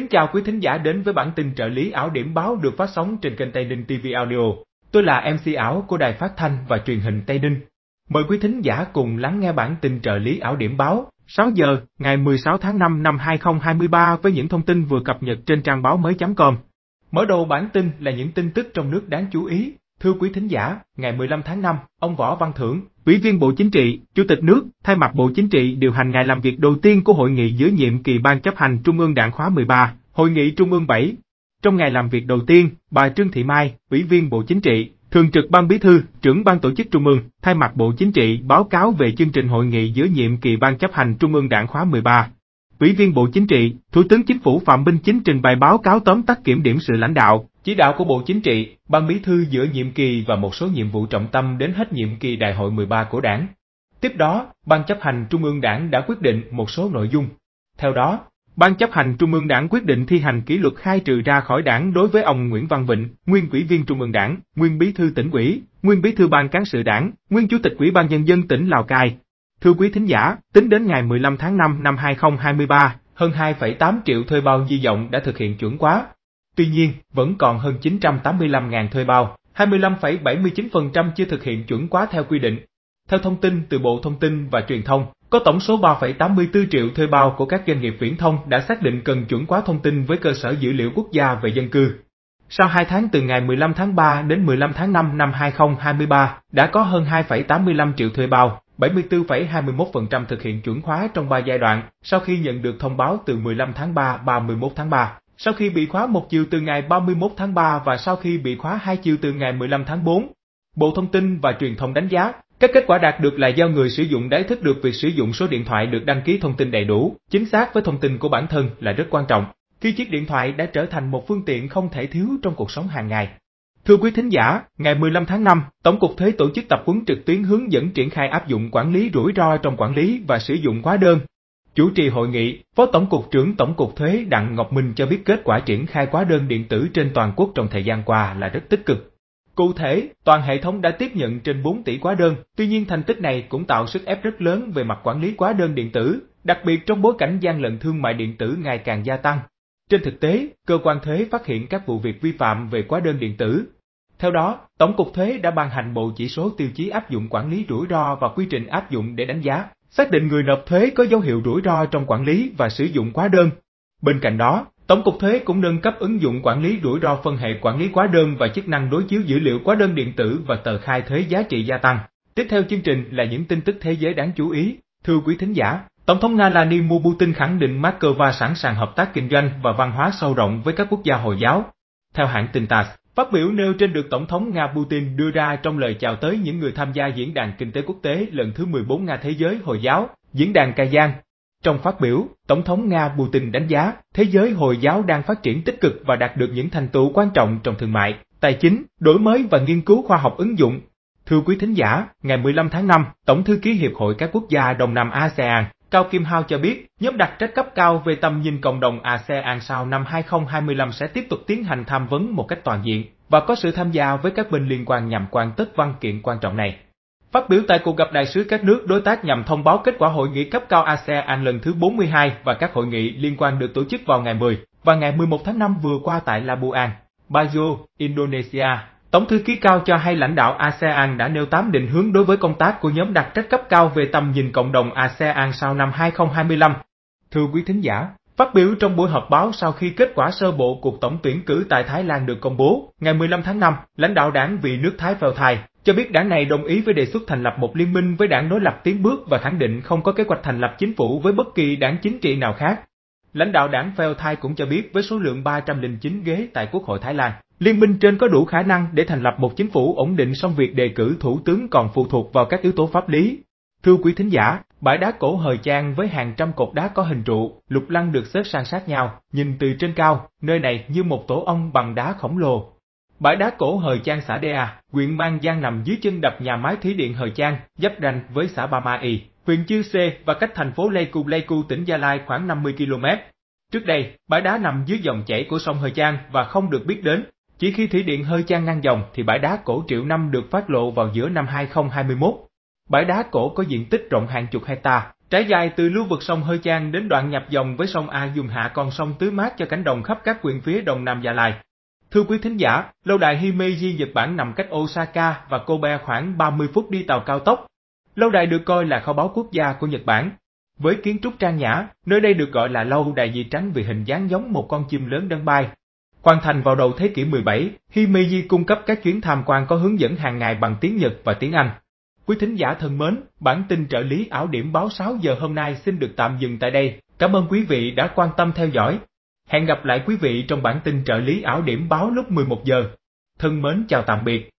Kính chào quý thính giả đến với bản tin trợ lý ảo điểm báo được phát sóng trên kênh Tây Ninh TV Audio. Tôi là MC ảo của Đài Phát Thanh và Truyền hình Tây Ninh. Mời quý thính giả cùng lắng nghe bản tin trợ lý ảo điểm báo 6 giờ ngày 16 tháng 5 năm 2023 với những thông tin vừa cập nhật trên trang báo mới.com. Mở đầu bản tin là những tin tức trong nước đáng chú ý. Thưa quý thính giả, ngày 15 tháng 5, ông Võ Văn Thưởng, Ủy viên Bộ Chính trị, Chủ tịch nước, thay mặt Bộ Chính trị điều hành ngày làm việc đầu tiên của hội nghị giữa nhiệm kỳ Ban chấp hành Trung ương Đảng khóa 13, Hội nghị Trung ương 7. Trong ngày làm việc đầu tiên, bà Trương Thị Mai, Ủy viên Bộ Chính trị, Thường trực Ban Bí thư, trưởng Ban tổ chức Trung ương, thay mặt Bộ Chính trị báo cáo về chương trình hội nghị giữa nhiệm kỳ Ban chấp hành Trung ương Đảng khóa 13. Ủy viên Bộ Chính trị, Thủ tướng Chính phủ Phạm Minh Chính trình bày báo cáo tóm tắt kiểm điểm sự lãnh đạo, chỉ đạo của Bộ Chính trị, Ban Bí thư giữa nhiệm kỳ và một số nhiệm vụ trọng tâm đến hết nhiệm kỳ Đại hội 13 của Đảng. Tiếp đó, Ban chấp hành Trung ương Đảng đã quyết định một số nội dung. Theo đó, Ban chấp hành Trung ương Đảng quyết định thi hành kỷ luật khai trừ ra khỏi Đảng đối với ông Nguyễn Văn Vịnh, nguyên ủy viên Trung ương Đảng, nguyên bí thư tỉnh ủy, nguyên bí thư ban cán sự Đảng, nguyên chủ tịch Ủy ban nhân dân tỉnh Lào Cai. Thưa quý thính giả, tính đến ngày 15 tháng 5 năm 2023, hơn 2,8 triệu thuê bao di động đã thực hiện chuẩn quá, Tuy nhiên, vẫn còn hơn 985.000 thuê bao, 25,79% chưa thực hiện chuẩn quá theo quy định. Theo thông tin từ Bộ Thông tin và Truyền thông, có tổng số 3,84 triệu thuê bao của các doanh nghiệp viễn thông đã xác định cần chuẩn hóa thông tin với cơ sở dữ liệu quốc gia về dân cư. Sau 2 tháng từ ngày 15 tháng 3 đến 15 tháng 5 năm 2023, đã có hơn 2,85 triệu thuê bao, 74,21% thực hiện chuẩn hóa trong 3 giai đoạn sau khi nhận được thông báo từ 15 tháng 3 31 tháng 3. Sau khi bị khóa một chiều từ ngày 31 tháng 3 và sau khi bị khóa hai chiều từ ngày 15 tháng 4, Bộ Thông tin và Truyền thông đánh giá các kết quả đạt được là do người sử dụng đã ý thức được việc sử dụng số điện thoại được đăng ký thông tin đầy đủ, chính xác với thông tin của bản thân là rất quan trọng, khi chiếc điện thoại đã trở thành một phương tiện không thể thiếu trong cuộc sống hàng ngày. Thưa quý thính giả, ngày 15 tháng 5, Tổng cục Thuế tổ chức tập huấn trực tuyến hướng dẫn triển khai áp dụng quản lý rủi ro trong quản lý và sử dụng hóa đơn, Chủ trì hội nghị, Phó Tổng cục trưởng Tổng cục Thuế Đặng Ngọc Minh cho biết kết quả triển khai quá đơn điện tử trên toàn quốc trong thời gian qua là rất tích cực. Cụ thể, toàn hệ thống đã tiếp nhận trên 4 tỷ quá đơn, tuy nhiên thành tích này cũng tạo sức ép rất lớn về mặt quản lý quá đơn điện tử, đặc biệt trong bối cảnh gian lận thương mại điện tử ngày càng gia tăng. Trên thực tế, cơ quan thuế phát hiện các vụ việc vi phạm về quá đơn điện tử. Theo đó, Tổng cục Thuế đã ban hành bộ chỉ số tiêu chí áp dụng quản lý rủi ro và quy trình áp dụng để đánh giá xác định người nộp thuế có dấu hiệu rủi ro trong quản lý và sử dụng quá đơn. Bên cạnh đó, Tổng cục thuế cũng nâng cấp ứng dụng quản lý rủi ro phân hệ quản lý quá đơn và chức năng đối chiếu dữ liệu quá đơn điện tử và tờ khai thuế giá trị gia tăng. Tiếp theo chương trình là những tin tức thế giới đáng chú ý. Thưa quý thính giả, Tổng thống Nga Vladimir Putin khẳng định Moscow sẵn sàng hợp tác kinh doanh và văn hóa sâu rộng với các quốc gia Hồi giáo. Theo hãng tin TASS, Phát biểu nêu trên được Tổng thống Nga Putin đưa ra trong lời chào tới những người tham gia Diễn đàn Kinh tế Quốc tế lần thứ 14 Nga Thế giới Hồi giáo, Diễn đàn Giang. Trong phát biểu, Tổng thống Nga Putin đánh giá thế giới Hồi giáo đang phát triển tích cực và đạt được những thành tựu quan trọng trong thương mại, tài chính, đổi mới và nghiên cứu khoa học ứng dụng. Thưa quý thính giả, ngày 15 tháng 5, Tổng thư ký Hiệp hội các quốc gia Đông Nam ASEAN Cao Kim Hao cho biết, nhóm đặc trách cấp cao về tầm nhìn cộng đồng ASEAN sau năm 2025 sẽ tiếp tục tiến hành tham vấn một cách toàn diện và có sự tham gia với các bên liên quan nhằm quan tất văn kiện quan trọng này. Phát biểu tại cuộc gặp đại sứ các nước đối tác nhằm thông báo kết quả hội nghị cấp cao ASEAN lần thứ 42 và các hội nghị liên quan được tổ chức vào ngày 10 và ngày 11 tháng 5 vừa qua tại Labuan, Bajo, Indonesia, Tổng thư ký cao cho hay lãnh đạo ASEAN đã nêu 8 định hướng đối với công tác của nhóm đặc trách cấp cao về tầm nhìn cộng đồng ASEAN sau năm 2025. Thưa quý thính giả, Phát biểu trong buổi họp báo sau khi kết quả sơ bộ cuộc tổng tuyển cử tại Thái Lan được công bố, ngày 15 tháng 5, lãnh đạo đảng vì nước Thái vào Thai cho biết đảng này đồng ý với đề xuất thành lập một liên minh với đảng đối lập tiến bước và khẳng định không có kế hoạch thành lập chính phủ với bất kỳ đảng chính trị nào khác. Lãnh đạo đảng Pheo Thai cũng cho biết với số lượng 309 ghế tại Quốc hội Thái Lan, liên minh trên có đủ khả năng để thành lập một chính phủ ổn định song việc đề cử thủ tướng còn phụ thuộc vào các yếu tố pháp lý. Thưa quý thính giả, bãi đá cổ Hời Trang với hàng trăm cột đá có hình trụ, lục lăng được xếp san sát nhau, nhìn từ trên cao, nơi này như một tổ ong bằng đá khổng lồ, Bãi đá cổ Hời Trang xã Đea, huyện Mang Giang nằm dưới chân đập nhà máy thí điện Hời Trang, giáp ranh với xã Ba Ma Y huyện Chư Sê và cách thành phố Pleiku Pleiku tỉnh Gia Lai khoảng 50 km. Trước đây, bãi đá nằm dưới dòng chảy của sông Hơi Giang và không được biết đến. Chỉ khi thủy điện Hơi Giang ngăn dòng thì bãi đá cổ triệu năm được phát lộ vào giữa năm 2021. Bãi đá cổ có diện tích rộng hàng chục hecta, trải dài từ lưu vực sông Hơi Giang đến đoạn nhập dòng với sông A dùng hạ con sông Tứ mát cho cánh đồng khắp các huyện phía đông nam Gia Lai. Thưa quý thính giả, lâu đài Himeji Nhật Bản nằm cách Osaka và Kobe khoảng 30 phút đi tàu cao tốc, lâu đài được coi là kho báu quốc gia của Nhật Bản. Với kiến trúc trang nhã, nơi đây được gọi là lâu đài Di Trắng vì hình dáng giống một con chim lớn đang bay. Hoàn thành vào đầu thế kỷ 17, Himeji cung cấp các chuyến tham quan có hướng dẫn hàng ngày bằng tiếng Nhật và tiếng Anh. Quý thính giả thân mến, bản tin trợ lý ảo điểm báo 6 giờ hôm nay xin được tạm dừng tại đây. Cảm ơn quý vị đã quan tâm theo dõi. Hẹn gặp lại quý vị trong bản tin trợ lý ảo điểm báo lúc 11 giờ. Thân mến chào tạm biệt.